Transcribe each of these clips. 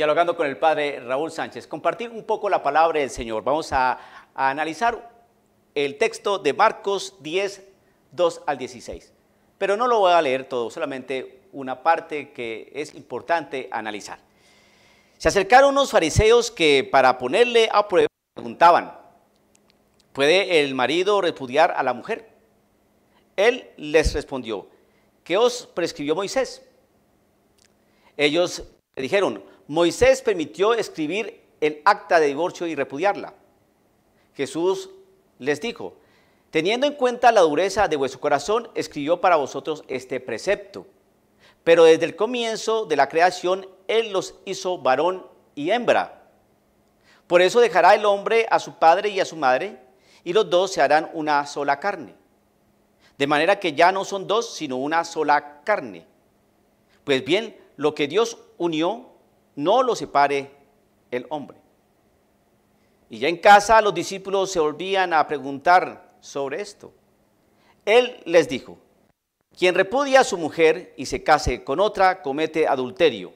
dialogando con el padre Raúl Sánchez, compartir un poco la palabra del Señor. Vamos a, analizar el texto de Marcos 10, 2 al 16. Pero no lo voy a leer todo, solamente una parte que es importante analizar. Se acercaron unos fariseos que para ponerle a prueba preguntaban, ¿puede el marido repudiar a la mujer? Él les respondió, ¿qué os prescribió Moisés? Ellos le dijeron, Moisés permitió escribir el acta de divorcio y repudiarla. Jesús les dijo, teniendo en cuenta la dureza de vuestro corazón, escribió para vosotros este precepto. Pero desde el comienzo de la creación, Él los hizo varón y hembra. Por eso dejará el hombre a su padre y a su madre, y los dos se harán una sola carne. De manera que ya no son dos, sino una sola carne. Pues bien, lo que Dios unió, no lo separe el hombre. Y ya en casa los discípulos se volvían a preguntar sobre esto. Él les dijo, quien repudia a su mujer y se case con otra comete adulterio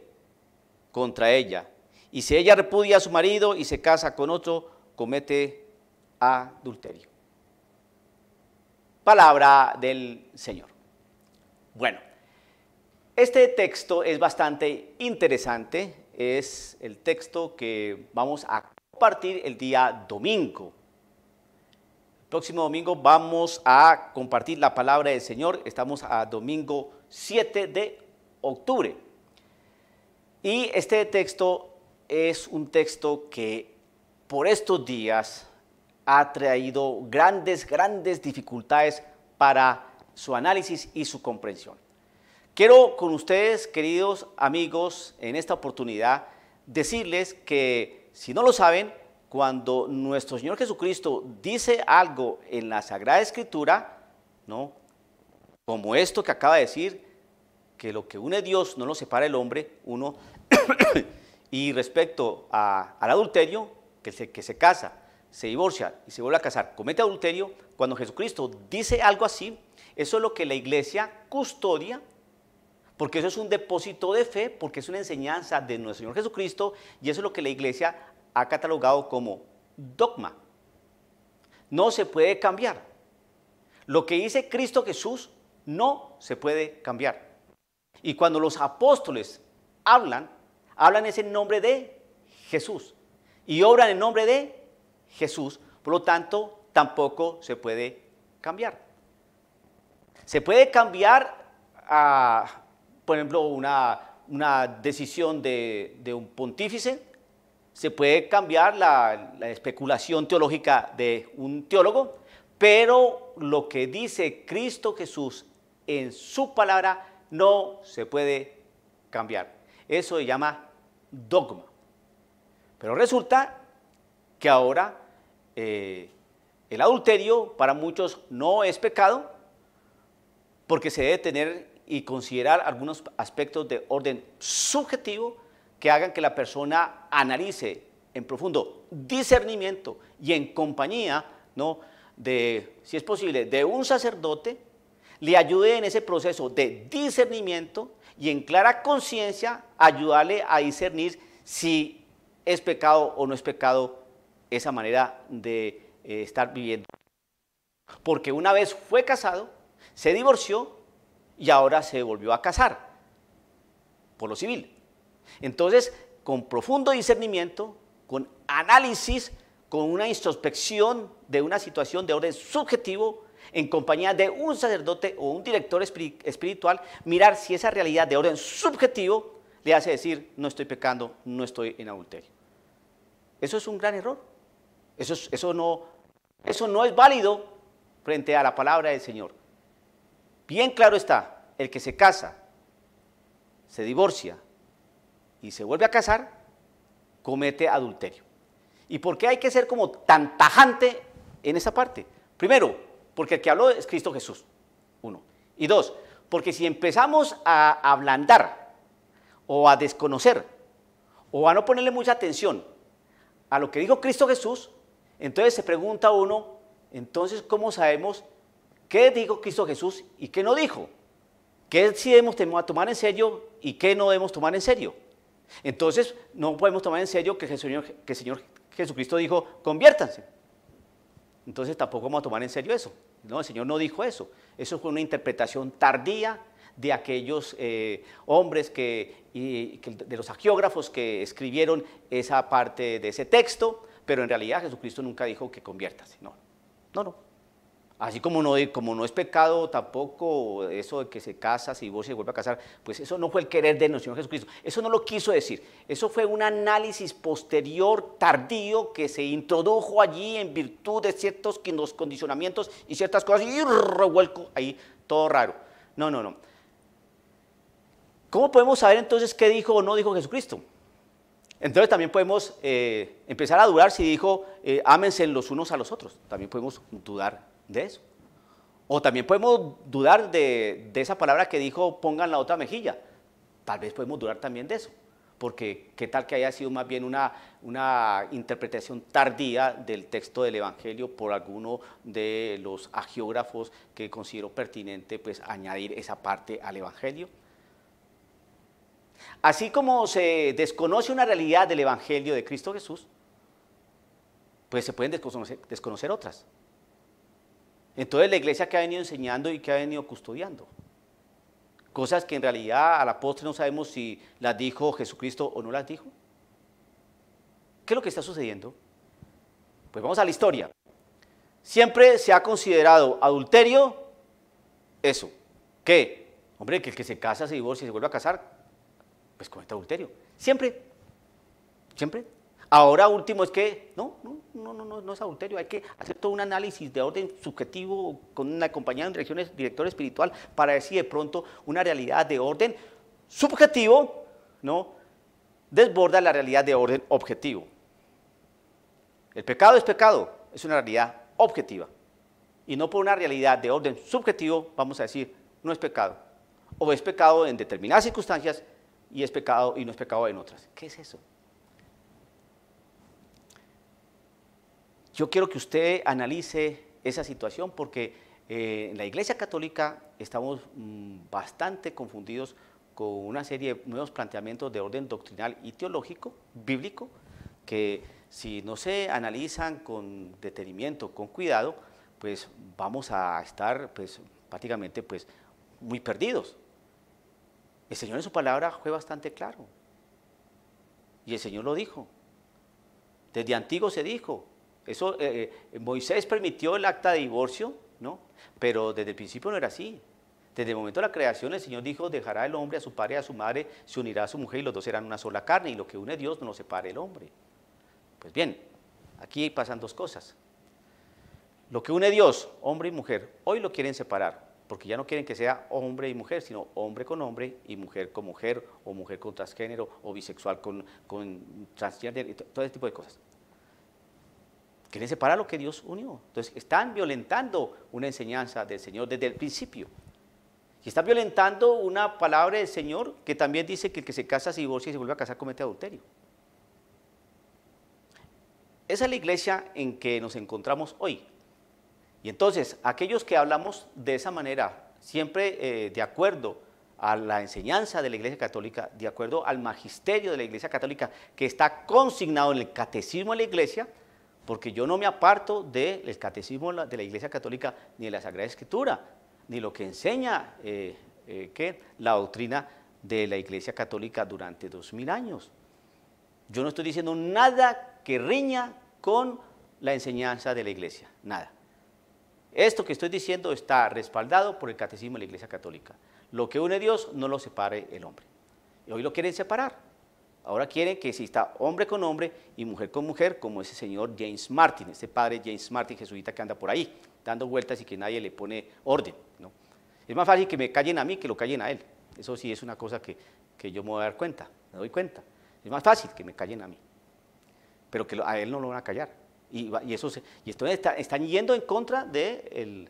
contra ella. Y si ella repudia a su marido y se casa con otro, comete adulterio. Palabra del Señor. Bueno, este texto es bastante interesante es el texto que vamos a compartir el día domingo. El próximo domingo vamos a compartir la palabra del Señor. Estamos a domingo 7 de octubre. Y este texto es un texto que por estos días ha traído grandes, grandes dificultades para su análisis y su comprensión. Quiero con ustedes, queridos amigos, en esta oportunidad decirles que si no lo saben, cuando nuestro Señor Jesucristo dice algo en la Sagrada Escritura, ¿no? Como esto que acaba de decir, que lo que une Dios no lo separa el hombre, uno, y respecto a, al adulterio, que se, que se casa, se divorcia y se vuelve a casar, comete adulterio, cuando Jesucristo dice algo así, eso es lo que la iglesia custodia porque eso es un depósito de fe, porque es una enseñanza de nuestro Señor Jesucristo y eso es lo que la iglesia ha catalogado como dogma. No se puede cambiar. Lo que dice Cristo Jesús no se puede cambiar. Y cuando los apóstoles hablan, hablan en en nombre de Jesús y obran en nombre de Jesús, por lo tanto tampoco se puede cambiar. Se puede cambiar a por ejemplo, una, decisión de, un pontífice, se puede cambiar la, especulación teológica de un teólogo, pero lo que dice Cristo Jesús en su palabra no se puede cambiar. Eso se llama dogma. Pero resulta que ahora eh, el adulterio para muchos no es pecado porque se debe tener y considerar algunos aspectos de orden subjetivo que hagan que la persona analice en profundo discernimiento y en compañía, ¿no? De, si es posible, de un sacerdote, le ayude en ese proceso de discernimiento y en clara conciencia ayudarle a discernir si es pecado o no es pecado esa manera de eh, estar viviendo. Porque una vez fue casado, se divorció y ahora se volvió a casar por lo civil. Entonces, con profundo discernimiento, con análisis, con una introspección de una situación de orden subjetivo, en compañía de un sacerdote o un director espiritual, mirar si esa realidad de orden subjetivo le hace decir, no estoy pecando, no estoy en adulterio. Eso es un gran error. Eso, no, eso no es válido frente a la palabra del Señor. Bien claro está, el que se casa, se divorcia y se vuelve a casar, comete adulterio. ¿Y por qué hay que ser como tan tajante en esa parte? Primero, porque el que habló es Cristo Jesús, uno. Y dos, porque si empezamos a ablandar o a desconocer o a no ponerle mucha atención a lo que dijo Cristo Jesús, entonces se pregunta uno, entonces, ¿cómo sabemos qué dijo Cristo Jesús y qué no dijo? ¿Qué sí debemos tomar en serio y qué no debemos tomar en serio? Entonces, no podemos tomar en serio que el Señor, Jesucristo dijo, conviértanse. Entonces tampoco vamos a tomar en serio eso. No, el Señor no dijo eso. Eso fue una interpretación tardía de aquellos eh, hombres que, de los arqueógrafos que escribieron esa parte de ese texto, pero en realidad Jesucristo nunca dijo que conviértase. No, no, no. Así como no, es pecado tampoco eso de que se casa, si vos y se vuelve a casar, pues eso no fue el querer de nuestro Señor Jesucristo. Eso no lo quiso decir. Eso fue un análisis posterior, tardío, que se introdujo allí en virtud de ciertos condicionamientos y ciertas cosas y revuelco ahí, todo raro. No, no, no. ¿Cómo podemos saber entonces qué dijo o no dijo Jesucristo? Entonces también podemos eh, empezar a dudar si dijo, eh, ámense los unos a los otros. También podemos dudar de eso. O también podemos dudar de, esa palabra que dijo pongan la otra mejilla. Tal vez podemos dudar también de eso, porque qué tal que haya sido más bien una, interpretación tardía del texto del Evangelio por alguno de los agiógrafos que considero pertinente pues, añadir esa parte al Evangelio. Así como se desconoce una realidad del Evangelio de Cristo Jesús, pues se pueden desconocer otras. Entonces la iglesia que ha venido enseñando y que ha venido custodiando. Cosas que en realidad a la postre no sabemos si las dijo Jesucristo o no las dijo. ¿Qué es lo que está sucediendo? Pues vamos a la historia. Siempre se ha considerado adulterio eso. ¿Qué? Hombre, que el que se casa, se divorcia y se vuelve a casar, pues comete adulterio. Siempre. Siempre. Ahora último es que, no, no, no, no, no, es adulterio, hay que hacer todo un análisis de orden subjetivo con una compañía de direcciones, director espiritual para decir de pronto una realidad de orden subjetivo, ¿no? Desborda la realidad de orden objetivo. El pecado es pecado, es una realidad objetiva. Y no por una realidad de orden subjetivo vamos a decir, no es pecado. O es pecado en determinadas circunstancias y es pecado y no es pecado en otras. ¿Qué es eso? Yo quiero que usted analice esa situación porque eh, en la Iglesia Católica estamos mm, bastante confundidos con una serie de nuevos planteamientos de orden doctrinal y teológico, bíblico, que si no se analizan con detenimiento, con cuidado, pues vamos a estar pues, prácticamente pues, muy perdidos. El Señor en su palabra fue bastante claro. Y el Señor lo dijo. Desde antiguo se dijo, eso, eh, eh, Moisés permitió el acta de divorcio, ¿no? pero desde el principio no era así. Desde el momento de la creación el Señor dijo, dejará el hombre a su padre y a su madre, se unirá a su mujer y los dos serán una sola carne y lo que une Dios no lo separe el hombre. Pues bien, aquí pasan dos cosas. Lo que une Dios, hombre y mujer, hoy lo quieren separar, porque ya no quieren que sea hombre y mujer, sino hombre con hombre y mujer con mujer, o mujer con transgénero, o bisexual con, con transgénero, todo ese tipo de cosas. Quieren separar lo que Dios unió. Entonces están violentando una enseñanza del Señor desde el principio. Y están violentando una palabra del Señor que también dice que el que se casa, se divorcia y se vuelve a casar comete adulterio. Esa es la iglesia en que nos encontramos hoy. Y entonces, aquellos que hablamos de esa manera, siempre eh, de acuerdo a la enseñanza de la Iglesia Católica, de acuerdo al magisterio de la Iglesia Católica, que está consignado en el catecismo de la Iglesia, porque yo no me aparto del catecismo de la Iglesia Católica, ni de la Sagrada Escritura, ni lo que enseña eh, eh, la doctrina de la Iglesia Católica durante dos mil años. Yo no estoy diciendo nada que riña con la enseñanza de la Iglesia, nada. Esto que estoy diciendo está respaldado por el catecismo de la Iglesia Católica. Lo que une Dios no lo separe el hombre. Y hoy lo quieren separar. Ahora quieren que exista hombre con hombre y mujer con mujer, como ese señor James Martin, ese padre James Martin jesuita que anda por ahí, dando vueltas y que nadie le pone orden. ¿no? Es más fácil que me callen a mí que lo callen a él. Eso sí es una cosa que, que yo me voy a dar cuenta, me doy cuenta. Es más fácil que me callen a mí, pero que a él no lo van a callar. Y, eso y esto están yendo en contra de,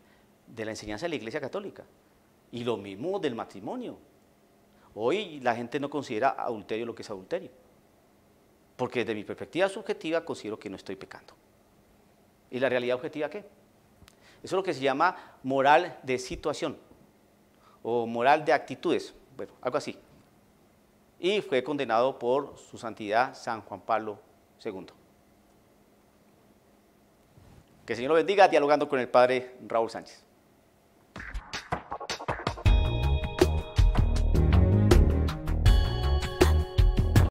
de la enseñanza de la Iglesia Católica. Y lo mismo del matrimonio. Hoy la gente no considera adulterio lo que es adulterio, porque desde mi perspectiva subjetiva considero que no estoy pecando. ¿Y la realidad objetiva qué? Eso es lo que se llama moral de situación o moral de actitudes, bueno, algo así. Y fue condenado por su santidad San Juan Pablo II. Que el Señor lo bendiga dialogando con el Padre Raúl Sánchez.